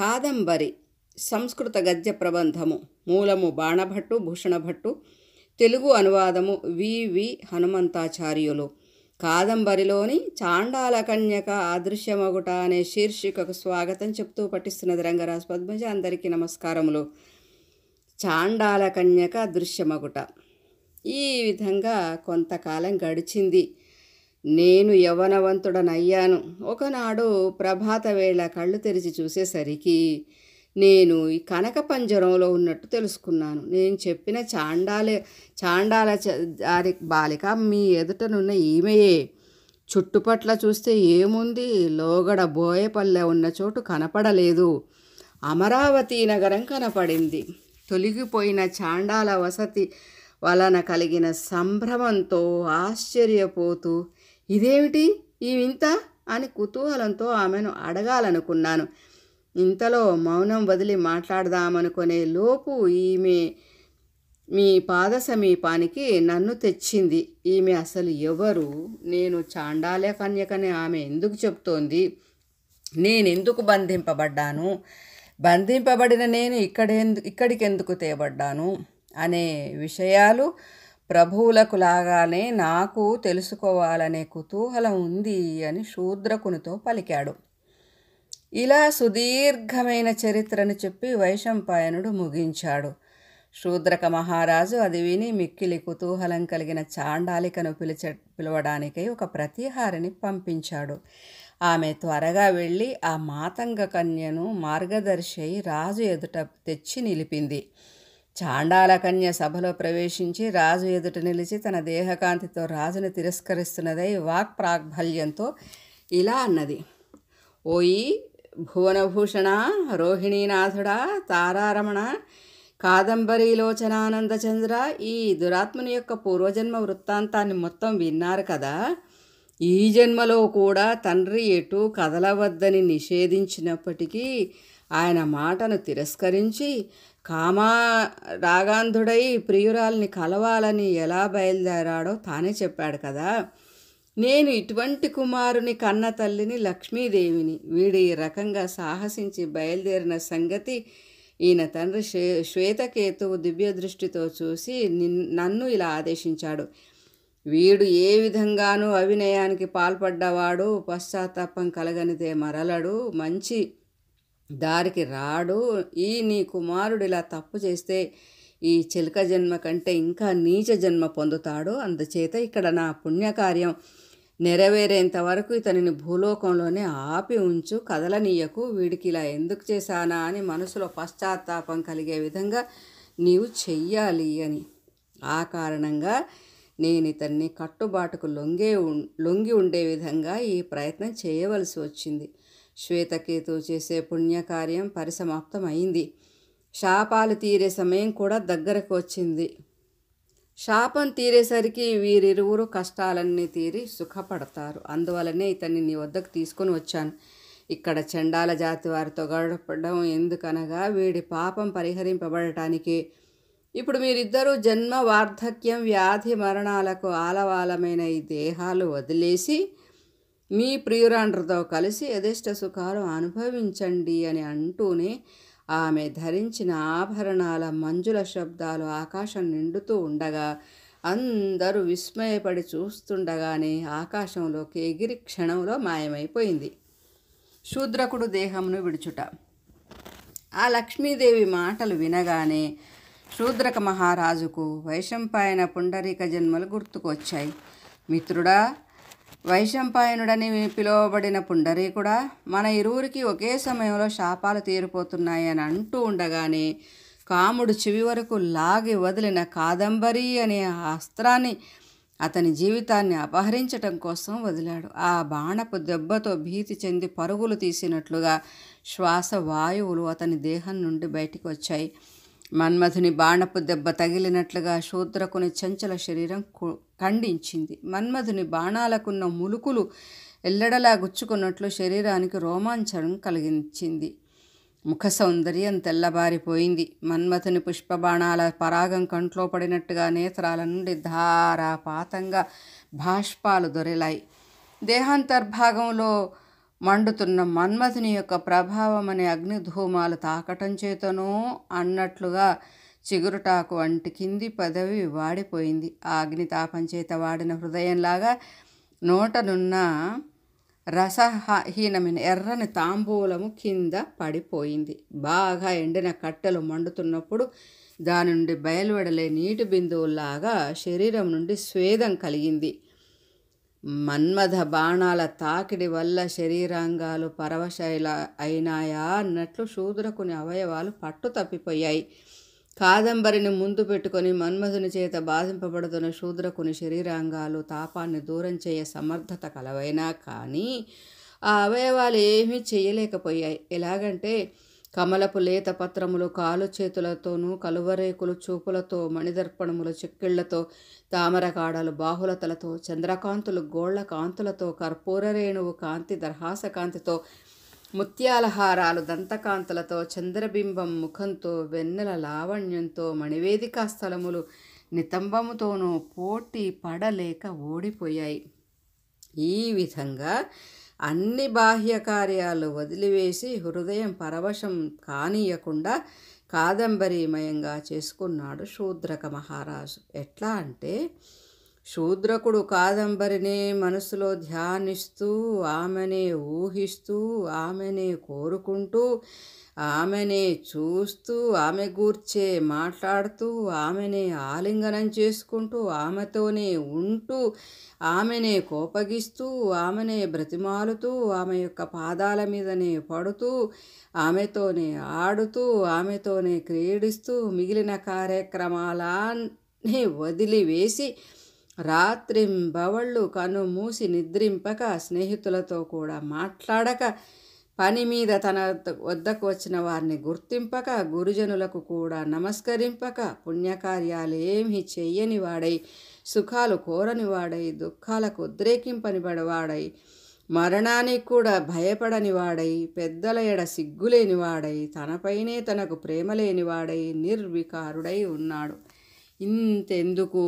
కాదంబరి సంస్కృత గద్య ప్రబంధము మూలము బాణభట్టు భూషణభట్టు తెలుగు అనువాదము వివి హనుమంతాచార్యులు కాదంబరిలోని చాండాల కన్యక అదృశ్యమగుట అనే శీర్షికకు స్వాగతం చెప్తూ పఠిస్తున్నది రంగరాజు పద్మజ అందరికీ నమస్కారములు చాండాల కన్యక దృశ్యమగుట ఈ విధంగా కొంతకాలం గడిచింది నేను యవనవంతుడనయ్యాను ఒకనాడు ప్రభాత వేళ కళ్ళు తెరిచి చూసేసరికి నేను ఈ కనక పంజరంలో ఉన్నట్టు తెలుసుకున్నాను నేను చెప్పిన చాండాలే చాండాల దారి బాలిక మీ ఎదుటనున్న ఈమెయే చుట్టుపట్ల చూస్తే ఏముంది లోగడ బోయపల్లె ఉన్న చోటు కనపడలేదు అమరావతి నగరం కనపడింది తొలగిపోయిన చాండాల వసతి వలన కలిగిన సంభ్రమంతో ఆశ్చర్యపోతూ ఇదేమిటి ఈ వింత అని కుతూహలంతో ఆమెను అడగాలనుకున్నాను ఇంతలో మౌనం వదిలి మాట్లాడదామనుకునే లోపు ఈమె మీ పాద సమీపానికి నన్ను తెచ్చింది ఈమె అసలు ఎవరు నేను చాండాలే కన్యకని ఆమె ఎందుకు చెప్తోంది నేనెందుకు బంధింపబడ్డాను బంధింపబడిన నేను ఇక్కడెందు ఇక్కడికెందుకు తేబడ్డాను అనే విషయాలు ప్రభువులకు లాగానే నాకు తెలుసుకోవాలనే కుతూహలం ఉంది అని శూద్రకునితో పలికాడు ఇలా సుదీర్ఘమైన చరిత్రను చెప్పి వైశంపాయనుడు ముగించాడు శూద్రక మహారాజు అది విని మిక్కిలి కుతూహలం కలిగిన చాండాలికను పిలిచ పిలవడానికై ఒక ప్రతిహారిని పంపించాడు ఆమె త్వరగా వెళ్ళి ఆ మాతంగ కన్యను మార్గదర్శి రాజు ఎదుట తెచ్చి నిలిపింది చాండాలకన్య సభలో ప్రవేశించి రాజు ఎదుట నిలిచి తన దేహకాంతితో రాజును తిరస్కరిస్తున్నదై వాక్ ప్రాగ్బల్యంతో ఇలా అన్నది ఓయి భువనభూషణ రోహిణీనాథుడా తారారమణ కాదంబరీలోచనానందచంద్ర ఈ దురాత్మని యొక్క పూర్వజన్మ వృత్తాంతాన్ని మొత్తం విన్నారు కదా ఈ జన్మలో కూడా తండ్రి ఎటు కదలవద్దని నిషేధించినప్పటికీ ఆయన మాటను తిరస్కరించి కామా రాగాంధుడై ప్రియురాల్ని కలవాలని ఎలా బయలుదేరాడో తానే చెప్పాడు కదా నేను ఇటువంటి కుమారుని కన్న తల్లిని లక్ష్మీదేవిని వీడు ఈ రకంగా సాహసించి బయలుదేరిన సంగతి ఈయన తండ్రి శ్వే శ్వేతకేతువు దివ్య దృష్టితో చూసి నన్ను ఇలా ఆదేశించాడు వీడు ఏ విధంగానూ అవినయానికి పాల్పడ్డవాడు పశ్చాత్తాపం కలగనిదే మరలడు మంచి దారికి రాడు ఈ నీ కుమారుడు ఇలా తప్పు చేస్తే ఈ చిలక జన్మ కంటే ఇంకా నీచ జన్మ పొందుతాడు అందుచేత ఇక్కడ నా పుణ్యకార్యం నెరవేరేంత వరకు ఇతనిని భూలోకంలోనే ఆపి ఉంచు కదలనీయకు వీడికి ఇలా ఎందుకు చేశానా అని మనసులో పశ్చాత్తాపం కలిగే విధంగా నీవు చెయ్యాలి అని ఆ కారణంగా నేను ఇతన్ని కట్టుబాటుకు లొంగే లొంగి ఉండే విధంగా ఈ ప్రయత్నం చేయవలసి వచ్చింది శ్వేతకేతు చేసే పుణ్యకార్యం పరిసమాప్తమైంది శాపాలు తీరే సమయం కూడా దగ్గరకు వచ్చింది శాపం తీరేసరికి వీరిరువురు కష్టాలన్నీ తీరి సుఖపడతారు అందువలనే ఇతన్ని నీ వద్దకు తీసుకొని వచ్చాను ఇక్కడ చండాల జాతి వారితో గడపడం ఎందుకనగా వీడి పాపం పరిహరింపబడటానికి ఇప్పుడు మీరిద్దరూ జన్మ వార్ధక్యం వ్యాధి మరణాలకు ఆలవాలమైన ఈ దేహాలు వదిలేసి మీ ప్రియురాండ్రతో కలిసి యథిష్ట సుఖాలు అనుభవించండి అని అంటూనే ఆమె ధరించిన ఆభరణాల మంజుల శబ్దాలు ఆకాశం నిండుతూ ఉండగా అందరూ విస్మయపడి చూస్తుండగానే ఆకాశంలోకి ఎగిరి క్షణంలో మాయమైపోయింది శూద్రకుడు దేహమును విడుచుట ఆ లక్ష్మీదేవి మాటలు వినగానే శూద్రక మహారాజుకు వైశంపాయన పుండరీక జన్మలు గుర్తుకొచ్చాయి మిత్రుడా వైశంపాయనుడని పిలువబడిన పుండరి కూడా మన ఇరువురికి ఒకే సమయంలో శాపాలు తీరిపోతున్నాయి అని అంటూ ఉండగానే కాముడు చివి వరకు లాగి వదిలిన కాదంబరి అనే అస్త్రాన్ని అతని జీవితాన్ని అపహరించటం కోసం వదిలాడు ఆ బాణపు దెబ్బతో భీతి చెంది పరుగులు తీసినట్లుగా శ్వాస వాయువులు అతని దేహం నుండి బయటికి వచ్చాయి మన్మధుని బాణపు దెబ్బ తగిలినట్లుగా శూద్రకుని చంచల శరీరం ఖండించింది మన్మధుని బాణాలకున్న ములుకులు ఎల్లడలా గుచ్చుకున్నట్లు శరీరానికి రోమాంచనం కలిగించింది ముఖ సౌందర్యం తెల్లబారిపోయింది మన్మథుని పుష్పబాణాల పరాగం కంట్లో పడినట్టుగా నేత్రాల నుండి ధారాపాతంగా భాష్పాలు దొరిలాయి దేహాంతర్భాగంలో మండుతున్న మన్మథుని యొక్క ప్రభావం అనే అగ్నిధూమాలు తాకటం చేతనో అన్నట్లుగా చిగురుటాకు వంటి కింది పదవి వాడిపోయింది ఆ అగ్నితాపం చేత వాడిన హృదయంలాగా నోటనున్న రసహీనమైన ఎర్రని తాంబూలము కింద పడిపోయింది బాగా ఎండిన కట్టెలు మండుతున్నప్పుడు దాని నుండి బయలువడలే నీటి బిందువులాగా శరీరం నుండి స్వేదం కలిగింది మన్మథ బాణాల తాకిడి వల్ల శరీరాంగాలు పరవశైల అయినాయా అన్నట్లు శూద్రకుని అవయవాలు పట్టు తప్పిపోయాయి కాదంబరిని ముందు పెట్టుకొని మన్మధుని చేత బాధింపబడుతున్న శూద్రకుని శరీరాంగాలు తాపాన్ని దూరం చేయ సమర్థత కలవైనా కానీ ఆ అవయవాలు ఏమీ చేయలేకపోయాయి ఎలాగంటే కమలపు లేత పత్రములు కాలు చేతులతోనూ కలువరేకులు చూపులతో మణిదర్పణములు చెక్కిళ్లతో తామరకాడలు బాహులతలతో చంద్రకాంతులు గోళ్ల కాంతులతో కర్పూర రేణువు కాంతి దర్హాస కాంతితో ముత్యాలహారాలు దంతకాంతులతో చంద్రబింబం ముఖంతో వెన్నెల లావణ్యంతో మణివేదికా స్థలములు నితంబముతోనూ పోటీ పడలేక ఓడిపోయాయి ఈ విధంగా అన్ని బాహ్య కార్యాలు వదిలివేసి హృదయం పరవశం కానీయకుండా కాదంబరీమయంగా చేసుకున్నాడు శూద్రక మహారాజు ఎట్లా అంటే శూద్రకుడు కాదంబరినే మనసులో ధ్యానిస్తూ ఆమెనే ఊహిస్తూ ఆమెనే కోరుకుంటూ ఆమెనే చూస్తూ ఆమె గూర్చే మాట్లాడుతూ ఆమెనే ఆలింగనం చేసుకుంటూ ఆమెతోనే ఉంటూ ఆమెనే కోపగిస్తూ ఆమెనే బ్రతిమాలుతూ ఆమె యొక్క పాదాల మీదనే పడుతూ ఆమెతోనే ఆడుతూ ఆమెతోనే క్రీడిస్తూ మిగిలిన కార్యక్రమాలన్నీ వదిలివేసి రాత్రింబవళ్ళు కను మూసి నిద్రింపక స్నేహితులతో కూడా మాట్లాడక పని మీద తన వద్దకు వచ్చిన వారిని గుర్తింపక గురుజనులకు కూడా నమస్కరింపక పుణ్యకార్యాలు ఏమి చెయ్యని వాడై సుఖాలు కోరని వాడై దుఃఖాలకు ఉద్రేకింపని పడవాడై మరణానికి కూడా భయపడని వాడై పెద్దల ఎడ సిగ్గులేని వాడై తనపైనే తనకు ప్రేమ లేని వాడై నిర్వికారుడై ఉన్నాడు ఇంతెందుకు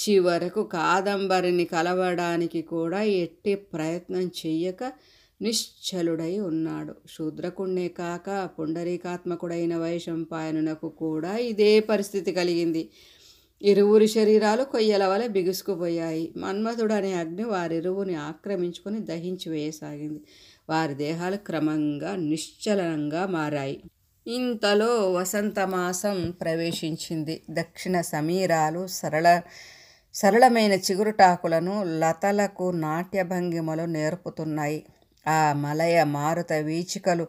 చివరకు కాదంబరిని కలవడానికి కూడా ఎట్టి ప్రయత్నం చెయ్యక నిశ్చలుడై ఉన్నాడు శూద్రకుణ్ణే కాక పుండరీకాత్మకుడైన వైశంపాయనునకు కూడా ఇదే పరిస్థితి కలిగింది ఇరువురి శరీరాలు కొయ్యల వలె బిగుసుకుపోయాయి మన్మథుడు అనే అగ్ని వారిరువుని ఆక్రమించుకుని దహించి వేయసాగింది వారి దేహాలు క్రమంగా నిశ్చలనంగా మారాయి ఇంతలో వసంతమాసం ప్రవేశించింది దక్షిణ సమీరాలు సరళ సరళమైన చిగురుటాకులను లతలకు నాట్యభంగిమలు నేర్పుతున్నాయి ఆ మలయ మారుత వీచికలు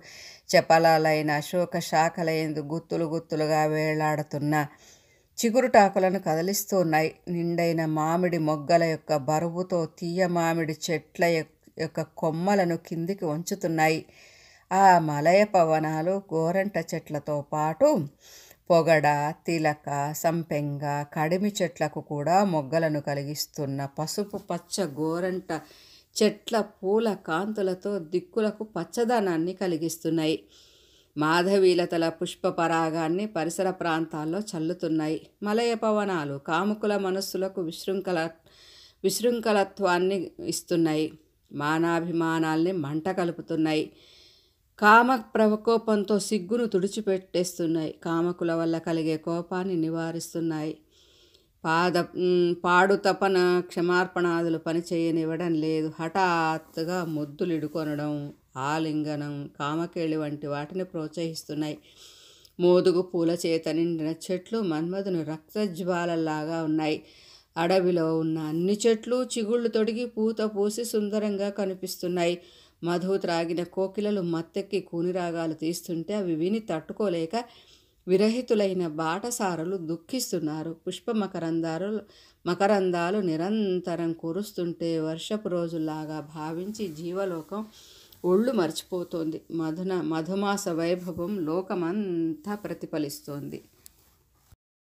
చపలాలైన అశోక శాఖలైందు గుత్తులు గుత్తులుగా వేలాడుతున్న చిగురుటాకులను కదిలిస్తున్నాయి నిండైన మామిడి మొగ్గల యొక్క బరువుతో తీయ మామిడి చెట్ల యొక్క కొమ్మలను కిందికి వంచుతున్నాయి ఆ మలయ పవనాలు గోరంట చెట్లతో పాటు పొగడ తిలక సంపెంగ కడిమి చెట్లకు కూడా మొగ్గలను కలిగిస్తున్న పసుపు పచ్చ గోరంట చెట్ల పూల కాంతులతో దిక్కులకు పచ్చదనాన్ని కలిగిస్తున్నాయి మాధవీలతల పుష్ప పరాగాన్ని పరిసర ప్రాంతాల్లో చల్లుతున్నాయి మలయ పవనాలు కాముకుల మనస్సులకు విశృంఖల విశృంఖలత్వాన్ని ఇస్తున్నాయి మానాభిమానాల్ని మంట కలుపుతున్నాయి కామ ప్రకోపంతో సిగ్గును తుడిచిపెట్టేస్తున్నాయి కామకుల వల్ల కలిగే కోపాన్ని నివారిస్తున్నాయి పాద పాడు తపన క్షమార్పణాదులు పనిచేయనివ్వడం లేదు హఠాత్తుగా ఇడుకొనడం ఆలింగనం కామకేళి వంటి వాటిని ప్రోత్సహిస్తున్నాయి మోదుగు పూల చేత నిండిన చెట్లు మన్మధుని రక్తజ్వాలలాగా ఉన్నాయి అడవిలో ఉన్న అన్ని చెట్లు చిగుళ్ళు తొడిగి పూత పూసి సుందరంగా కనిపిస్తున్నాయి మధు త్రాగిన కోకిలలు మత్తెక్కి కూనిరాగాలు తీస్తుంటే అవి విని తట్టుకోలేక విరహితులైన బాటసారులు దుఃఖిస్తున్నారు పుష్ప మకరందాలు మకరందాలు నిరంతరం కురుస్తుంటే వర్షపు రోజుల్లాగా భావించి జీవలోకం ఒళ్ళు మర్చిపోతోంది మధున మధుమాస వైభవం లోకమంతా ప్రతిఫలిస్తోంది